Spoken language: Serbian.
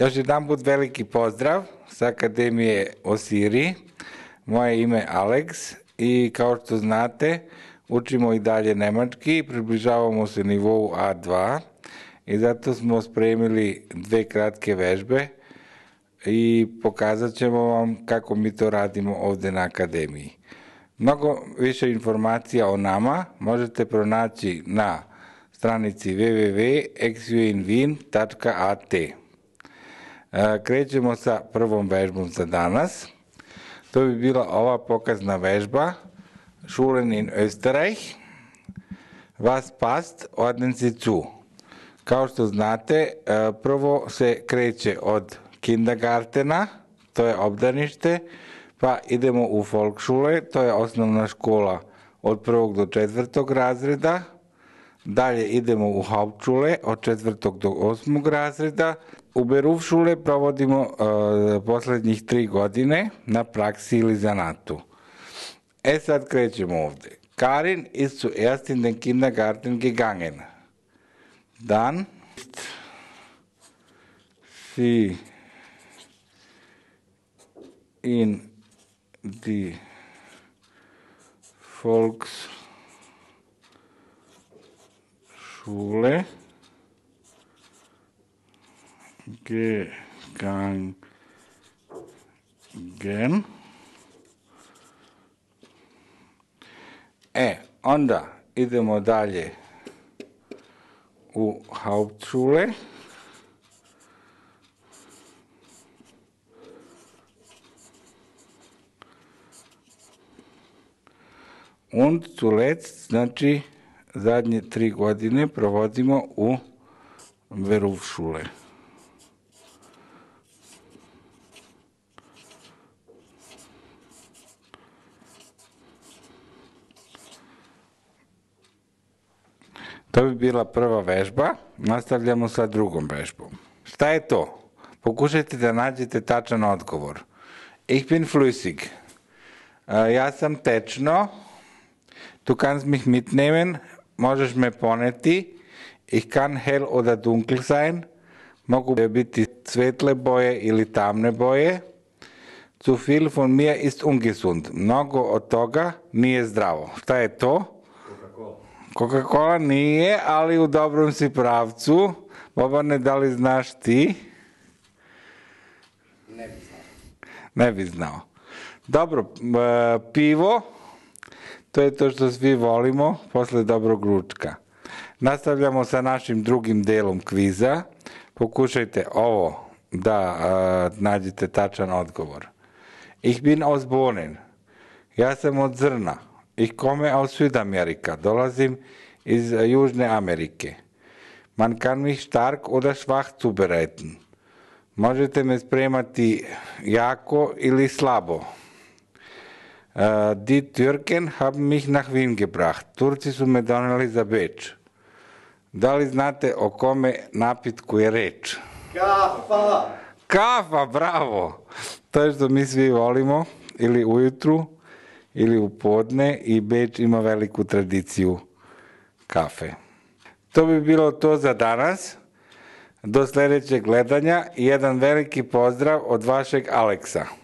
Još jedan put veliki pozdrav sa Akademije Osiri. Moje ime Alex i kao što znate učimo i dalje nemački i približavamo se nivou A2 i zato smo spremili dve kratke vežbe i pokazat ćemo vam kako mi to radimo ovde na Akademiji. Mnogo više informacija o nama možete pronaći na stranici www.exuinvin.at. E, krećemo sa prvom vežbom za danas. To bi bila ova pokazna vežba Schulen in Österreich Was passt, ordnen Sie zu. Kao što znate, e, prvo se kreće od kindergartena, to je obdanište, pa idemo u folkšule, to je osnovna škola od prvog do četvrtog razreda, Dalje idemo u Hauptschule od 4. do 8. razreda. U Berufšule provodimo e, poslednjih tri godine na praksi ili zanatu. E sad krećemo ovde. Karin ist zuerst in den Kindergarten gegangen. Dann sie in die Volks Kule, Gen E, onda idemo dalje u Hauptschule. Und zuletzt, znači, zadnje tri godine provodimo u Verufšule. To bi bila prva vežba, nastavljamo sa drugom vežbom. Šta je to? Pokušajte da nađete tačan odgovor. Ich bin flüssig. Ja sam tečno. Du kannst mich mitnehmen, možeš me poneti, ich kann hell oder dunkel sein, mogu biti svetle boje ili tamne boje, zu viel von mir ist ungesund, mnogo od toga nije zdravo. Šta je to? Coca-Cola. Coca-Cola nije, ali u dobrom si pravcu. Bobane, da li znaš ti? Ne bi znao. Ne bi znao. Dobro, e, pivo To je to što svi volimo posle dobrog ručka. Nastavljamo sa našim drugim delom kviza. Pokušajte ovo da a, nađete tačan odgovor. Ich bin aus Bohnen. Ja sam od zrna. Ich komme aus Südamerika. Dolazim iz Južne Amerike. Man kann mich stark oder schwach zubereiten. Možete me spremati jako ili slabo. Äh, die Türken haben mich nach Wien gebracht. Turci su me doneli za Beč. Da li znate o kome napitku je reč? Kafa! Kafa, bravo! To je što mi svi volimo, ili ujutru, ili u podne, i Beč ima veliku tradiciju kafe. To bi bilo to za danas. Do sledećeg gledanja i jedan veliki pozdrav od vašeg Aleksa.